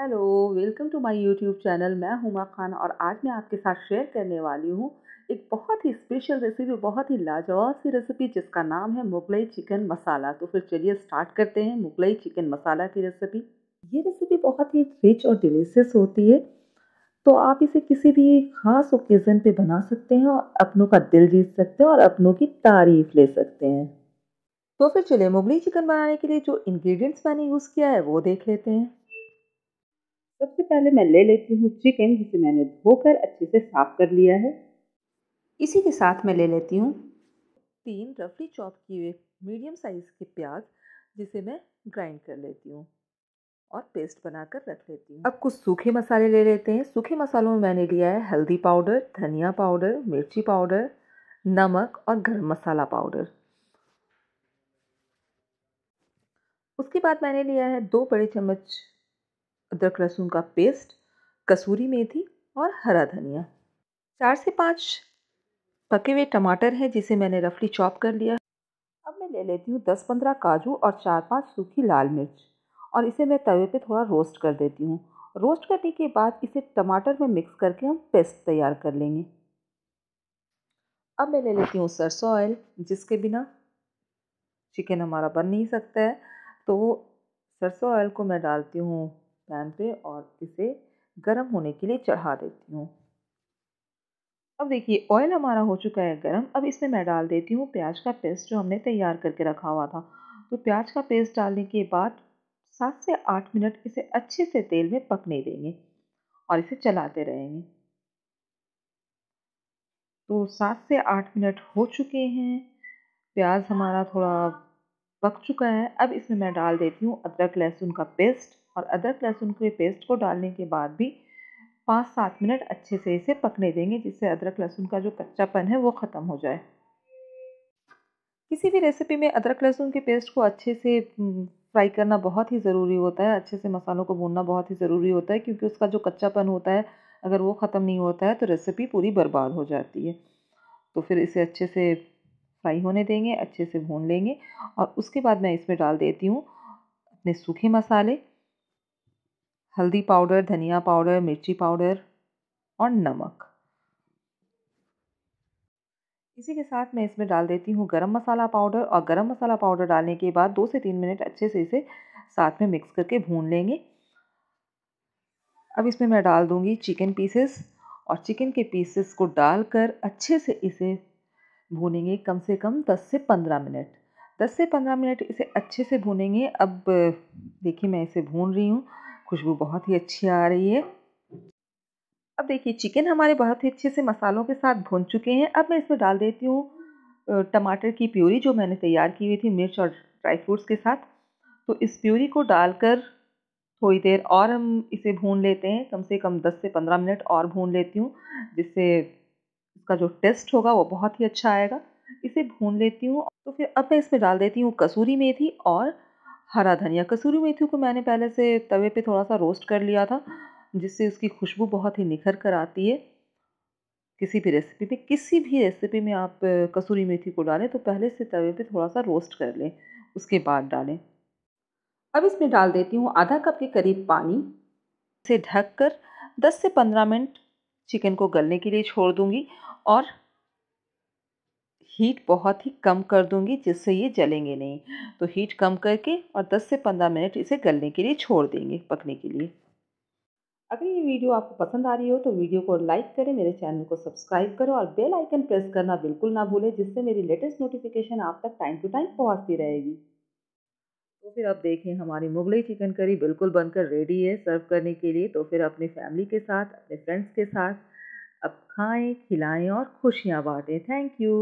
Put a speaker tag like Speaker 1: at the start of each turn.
Speaker 1: hello welcome to my YouTube channel मैं हुमा खान और आज मैं आपके साथ शेयर करने वाली हूँ एक बहुत ही स्पेशल रेसिपी बहुत ही लाजवाब सी रेसिपी जिसका नाम है मुगलई चिकन मसाला तो फिर चलिए स्टार्ट करते हैं मुगलई चिकन मसाला की रेसिपी ये रेसिपी बहुत ही रिच और डिलीशियस होती है तो आप इसे किसी भी खास ओकेज़न पर बना सकते हैं और अपनों का दिल जीत सकते हैं और अपनों की तारीफ ले सकते हैं तो फिर चलिए मुगलई चिकन बनाने के लिए जो इन्ग्रीडियंट्स मैंने यूज़ किया है वो देख लेते हैं सबसे पहले मैं ले लेती हूँ चिकन जिसे मैंने धोकर अच्छे से साफ कर लिया है इसी के साथ मैं ले लेती हूँ तीन रफली चॉप किए हुए मीडियम साइज़ के प्याज जिसे मैं ग्राइंड कर लेती हूँ और पेस्ट बनाकर रख लेती हूँ अब कुछ सूखे मसाले ले लेते हैं सूखे मसालों में मैंने लिया है हल्दी पाउडर धनिया पाउडर मिर्ची पाउडर नमक और गर्म मसाला पाउडर उसके बाद मैंने लिया है दो बड़े चम्मच अदरक लहसुन का पेस्ट कसूरी मेथी और हरा धनिया चार से पाँच पके हुए टमाटर हैं जिसे मैंने रफली चॉप कर लिया अब मैं ले लेती हूँ दस पंद्रह काजू और चार पाँच सूखी लाल मिर्च और इसे मैं तवे पे थोड़ा रोस्ट कर देती हूँ रोस्ट करने के बाद इसे टमाटर में मिक्स करके हम पेस्ट तैयार कर लेंगे अब मैं ले लेती हूँ सरसों ऑयल जिसके बिना चिकन हमारा बन नहीं सकता है तो सरसों ऑयल को मैं डालती हूँ पैन पे और इसे गर्म होने के लिए चढ़ा देती हूँ अब देखिए ऑयल हमारा हो चुका है गर्म अब इसमें मैं डाल देती हूँ प्याज का पेस्ट जो हमने तैयार करके रखा हुआ था तो प्याज का पेस्ट डालने के बाद सात से आठ मिनट इसे अच्छे से तेल में पकने देंगे और इसे चलाते रहेंगे तो सात से आठ मिनट हो चुके हैं प्याज हमारा थोड़ा पक चुका है अब इसमें मैं डाल देती हूँ अदरक लहसुन का पेस्ट और अदरक लहसुन के पेस्ट को डालने के बाद भी पाँच सात मिनट अच्छे से इसे पकने देंगे जिससे अदरक लहसुन का जो कच्चापन है वो ख़त्म हो जाए किसी भी रेसिपी में अदरक लहसुन के पेस्ट को अच्छे से फ्राई हम्म, करना बहुत ही ज़रूरी होता है अच्छे से मसालों को भूनना बहुत ही ज़रूरी होता है क्योंकि उसका जो कच्चापन होता है अगर वो ख़त्म नहीं होता है तो रेसिपी पूरी बर्बाद हो जाती है तो फिर इसे अच्छे से फ्राई होने देंगे अच्छे से भून लेंगे और उसके बाद मैं इसमें डाल देती हूँ अपने सूखे मसाले हल्दी पाउडर धनिया पाउडर मिर्ची पाउडर और नमक इसी के साथ मैं इसमें डाल देती हूँ गरम मसाला पाउडर और गरम मसाला पाउडर डालने के बाद दो से तीन मिनट अच्छे से इसे साथ में मिक्स करके भून लेंगे अब इसमें मैं डाल दूँगी चिकन पीसेस और चिकन के पीसेस को डालकर अच्छे से इसे भूनेंगे कम से कम 10 से 15 मिनट 10 से 15 मिनट इसे अच्छे से भूनेंगे अब देखिए मैं इसे भून रही हूँ खुशबू बहुत ही अच्छी आ रही है अब देखिए चिकन हमारे बहुत ही अच्छे से मसालों के साथ भून चुके हैं अब मैं इसमें डाल देती हूँ टमाटर की प्यूरी जो मैंने तैयार की हुई थी मिर्च और ड्राई फ्रूट्स के साथ तो इस प्यूरी को डालकर थोड़ी देर और हम इसे भून लेते हैं कम से कम 10 से 15 मिनट और भून लेती हूँ जिससे इसका जो टेस्ट होगा वो बहुत ही अच्छा आएगा इसे भून लेती हूँ तो फिर अब मैं इसमें डाल देती हूँ कसूरी मेथी और हरा धनिया कसूरी मेथी को मैंने पहले से तवे पे थोड़ा सा रोस्ट कर लिया था जिससे उसकी खुशबू बहुत ही निखर कर आती है किसी भी रेसिपी में किसी भी रेसिपी में आप कसूरी मेथी को डालें तो पहले से तवे पे थोड़ा सा रोस्ट कर लें उसके बाद डालें अब इसमें डाल देती हूँ आधा कप के करीब पानी से कर दस से पंद्रह मिनट चिकन को गलने के लिए छोड़ दूँगी और हीट बहुत ही कम कर दूंगी जिससे ये जलेंगे नहीं तो हीट कम करके और 10 से 15 मिनट इसे गलने के लिए छोड़ देंगे पकने के लिए अगर ये वीडियो आपको पसंद आ रही हो तो वीडियो को लाइक करें मेरे चैनल को सब्सक्राइब करें और बेल आइकन प्रेस करना बिल्कुल ना भूलें जिससे मेरी लेटेस्ट नोटिफिकेशन आप तक टाइम टू टाइम पहुँचती रहेगी तो फिर अब देखें हमारी मुगलई चिकन करी बिल्कुल बनकर रेडी है सर्व करने के लिए तो फिर अपनी फैमिली के साथ अपने फ्रेंड्स के साथ अब खाएं खिलाएं और खुशियाँ बांटें थैंक यू